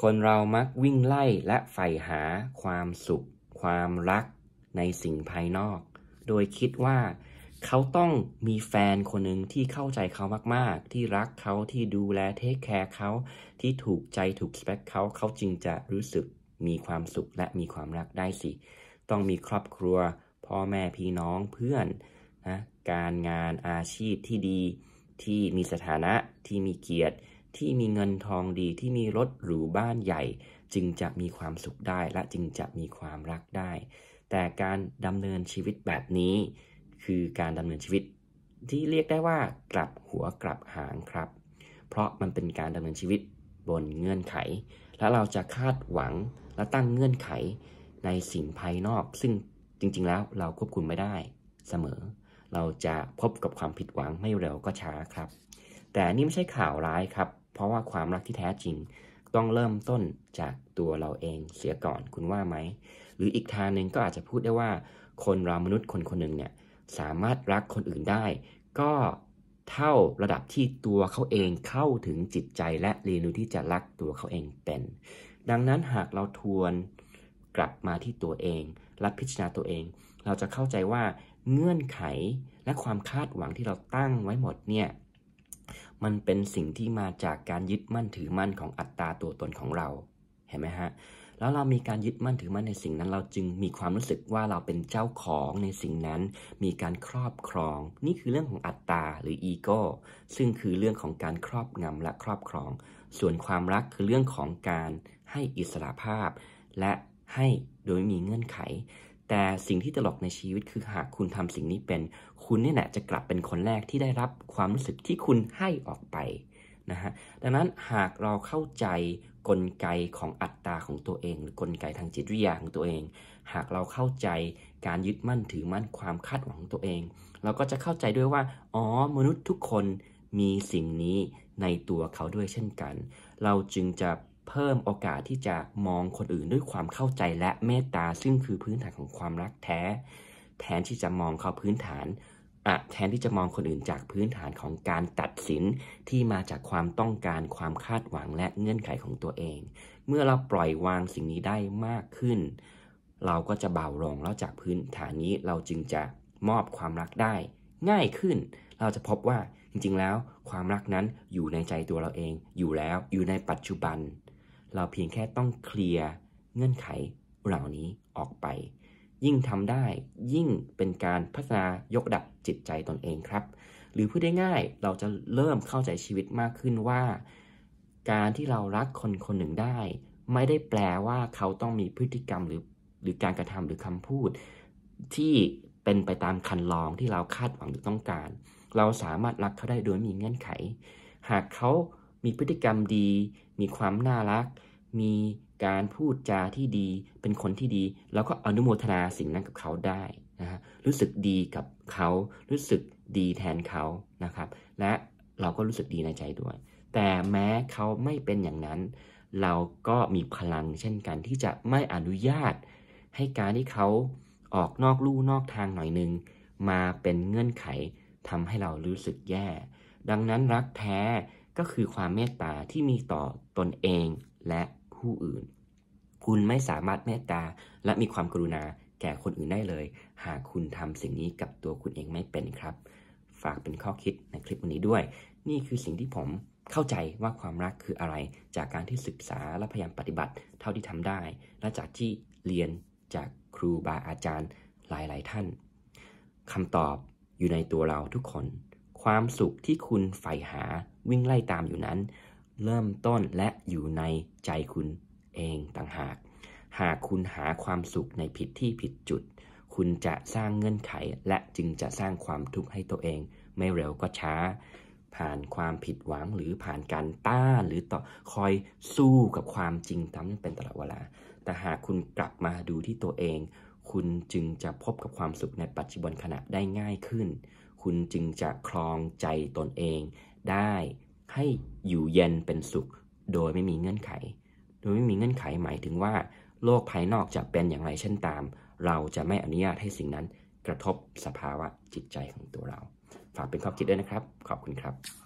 คนเรามักวิ่งไล่และใฝ่หาความสุข ความรักในสิ่งภายนอก โดยคิดว่าเขาต้องมีแฟนคนหนึ่งที่เข้าใจเขามากๆ ที่รักเขาที่ดูแลเทคแคร์เขาที่ถูกใจถูกสเปคเขาเขาจึงจะรู้สึกมีความสุขและมีความรักได้สิ ต้องมีครอบครัวพ่อแม่พี่น้องเพื่อนนะการงานอาชีพที่ดีที่มีสถานะที่มีเกียรติที่มีเงินทองดีที่มีรถหรูบ้านใหญ่ จึงจะมีความสุขได้และจึงจะมีความรักได้ แต่การดำเนินชีวิตแบบนี้ คือการดำเนินชีวิตที่เรียกได้ว่ากลับหัวกลับหางครับ เพราะมันเป็นการดำเนินชีวิตบนเงื่อนไข และเราจะคาดหวังและตั้งเงื่อนไข ในสิ่งภายนอกซึ่งจริง ๆ แล้วเราควบคุมไม่ได้ เสมอ เราจะพบกับความผิดหวังไม่เร็วก็ช้าครับ แต่นี่ไม่ใช่ข่าวร้ายครับเพราะว่าความรักที่แท้จริง ต้องเริ่มต้นจากตัวเราเองเสียก่อนคุณว่าไหมหรืออีกทางหนึ่งก็อาจจะพูดได้ว่า คนเรามนุษย์คนคนหนึ่งเนี่ยสามารถรักคนอื่นได้ ก็เท่าระดับที่ตัวเขาเองเข้าถึงจิตใจและเรียนรู้ที่จะรักตัวเขาเองเป็น ดังนั้นหากเราทวนกลับมาที่ตัวเอง รับพิจารณาตัวเอง เราจะเข้าใจว่าเงื่อนไขและความคาดหวังที่เราตั้งไว้หมดเนี่ยมันเป็นสิ่งที่มาจากการยึดมั่นถือมั่นของอัตราตัวตนของเรา เห็นไหมฮะ แล้วเรามีการยึดมั่นถือมั่นในสิ่งนั้นเราจึงมีความรู้สึกว่าเราเป็นเจ้าของในสิ่งนั้นมีการครอบครอง นี่คือเรื่องของอัตตาหรืออีโก้ซึ่งคือเรื่องของการครอบงำและครอบครอง ส่วนความรักคือเรื่องของการให้อิสระภาพ และให้โดยมีเงื่อนไขแต่สิ่งที่ตลกในชีวิตคือหากคุณทำสิ่งนี้เป็นคุณนี่แหละจะกลับเป็นคนแรกที่ได้รับความรู้สึกที่คุณให้ออกไปนะฮะดังนั้นหากเราเข้าใจกลไกของอัตราของตัวเองหรือกลไกทางจิตวิทยาของตัวเอง หากเราเข้าใจการยึดมั่นถือมั่นความคาดหวังตัวเอง เราก็จะเข้าใจด้วยว่าอ๋อมนุษย์ทุกคนมีสิ่งนี้ในตัวเขาด้วยเช่นกัน เราจึงจะเพิ่มโอกาสที่จะมองคนอื่นด้วยความเข้าใจและเมตตาซึ่งคือพื้นฐานของความรักแท้ แทนที่จะมองเขาพื้นฐานอะแทนที่จะมองคนอื่นจากพื้นฐานของการตัดสินที่มาจากความต้องการความคาดหวังและเงื่อนไขของตัวเอง เมื่อเราปล่อยวางสิ่งนี้ได้มากขึ้น เราก็จะเบาลงแล้วจากพื้นฐานนี้เราจึงจะมอบความรักได้ ง่ายขึ้น เราจะพบว่าจริงๆ แล้ว ความรักนั้นอยู่ในใจตัวเราเอง อยู่แล้วอยู่ในปัจจุบันเราเพียงแค่ต้องเคลียร์เงื่อนไขเหล่านี้ออกไป ยิ่งทำได้ยิ่งเป็นการพัฒนายกดับจิตใจตนเองครับ หรือพูดได้ง่ายเราจะเริ่มเข้าใจชีวิตมากขึ้นว่า การที่เรารักคนคนหนึ่งได้ ไม่ได้แปลว่าเขาต้องมีพฤติกรรมหรือหรือการกระทำหรือคำพูด ที่เป็นไปตามคันลองที่เราคาดหวังหรือต้องการ เราสามารถรักเขาได้โดยมีเงื่อนไข หากเขามีพฤติกรรมดี มีความน่ารัก มีการพูดจาที่ดี เป็นคนที่ดี แล้วก็อนุโมทนาสิ่งนั้นกับเขาได้นะฮะ รู้สึกดีกับเขา รู้สึกดีแทนเขา นะครับ และเราก็รู้สึกดีในใจด้วย แต่แม้เขาไม่เป็นอย่างนั้น เราก็มีพลังเช่นกันที่จะไม่อนุญาต ให้การที่เขาออกนอกลู่นอกทางหน่อยนึง มาเป็นเงื่อนไขทำให้เรารู้สึกแย่ ดังนั้นรักแท้ก็คือความเมตตาที่มีต่อตนเองและผู้อื่น คุณไม่สามารถเมตตาและมีความกรุณาแก่คนอื่นได้เลย หากคุณทำสิ่งนี้กับตัวคุณเองไม่เป็นครับ ฝากเป็นข้อคิดในคลิปวันนี้ด้วย นี่คือสิ่งที่ผมเข้าใจว่าความรักคืออะไร จากการที่ศึกษาและพยายามปฏิบัติเท่าที่ทำได้ และจากที่เรียนจากครูบาอาจารย์หลาย ๆ ท่านคำตอบอยู่ในตัวเราทุกคนความสุขที่คุณใฝ่หาวิ่งไล่ตามอยู่นั้น เริ่มต้นและอยู่ในใจคุณเองต่างหาก หากคุณหาความสุขในผิดที่ผิดจุด คุณจะสร้างเงื่อนไข และจึงจะสร้างความทุกข์ให้ตัวเอง ไม่เร็วก็ช้า ผ่านความผิดหวังหรือผ่านการต้าน หรือต่อคอยสู้กับความจริงทั้งเป็นตลอดเวลา แต่หากคุณกลับมาดูที่ตัวเอง คุณจึงจะพบกับความสุขในปัจจุบันขณะได้ง่ายขึ้นคุณจึงจะคลองใจตนเองได้ให้อยู่เย็นเป็นสุขโดยไม่มีเงื่อนไข โดยไม่มีเงื่อนไขหมายถึงว่าโลกภายนอกจะเป็นอย่างไรเช่นตาม เราจะไม่อนุญาตให้สิ่งนั้นกระทบสภาวะจิตใจของตัวเรา ฝากเป็นข้อคิดด้วยนะครับขอบคุณครับ